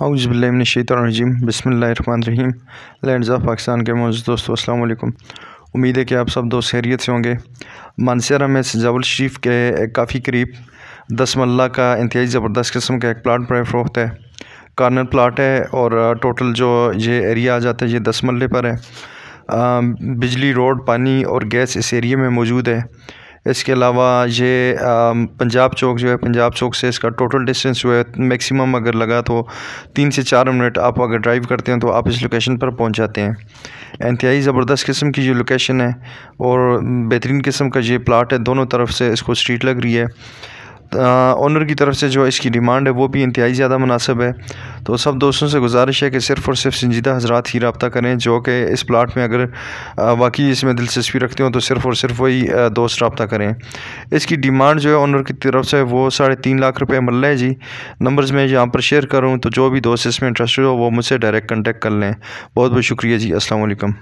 हाउज़बिल्लिमिनशैतरजीम बसमीम लैंडज़ ऑफ पाकिस्तान के मौजूद दोस्तों अस्सलाम उम्मीद है कि आप सब दोस्त खैरियत से होंगे मानसरा में जबल शरीफ के काफ़ी करीब दस मल्ला का इंतहाई ज़बरदस्त किस्म का एक प्लाट पर फरोख्त है कॉर्नर प्लाट है और टोटल जो ये एरिया आ जाता है ये दस मल्ले पर है बिजली रोड पानी और गैस इस एरिए में मौजूद है इसके अलावा ये पंजाब चौक जो है पंजाब चौक से इसका टोटल डिस्टेंस जो है मैक्सिमम अगर लगा तो तीन से चार मिनट आप अगर ड्राइव करते हैं तो आप इस लोकेशन पर पहुंच जाते हैं इंतहाई ज़बरदस्त किस्म की जो लोकेशन है और बेहतरीन किस्म का ये प्लाट है दोनों तरफ से इसको स्ट्रीट लग रही है ऑनर की तरफ से जो इसकी डिमांड है वो भी इंतहाई ज़्यादा मुनासब है तो सब दोस्तों से गुजारिश है कि सिर्फ़ और सिर्फ संजीदा हजरात ही रबता करें जो कि इस प्लाट में अगर वाकई इसमें दिलचस्पी रखते हो तो सिर्फ़ और सिर्फ वही दोस्त रबता करें इसकी डिमांड जो है ऑनर की तरफ से वो साढ़े तीन लाख रुपये मल रहे है जी नंबर्स मैं यहाँ पर शेयर करूँ तो जो भी दोस्त इसमें इंटरेस्टेड हो वो मुझसे डायरेक्ट कंटेक्ट कर लें बहुत बहुत शुक्रिया जी असलकम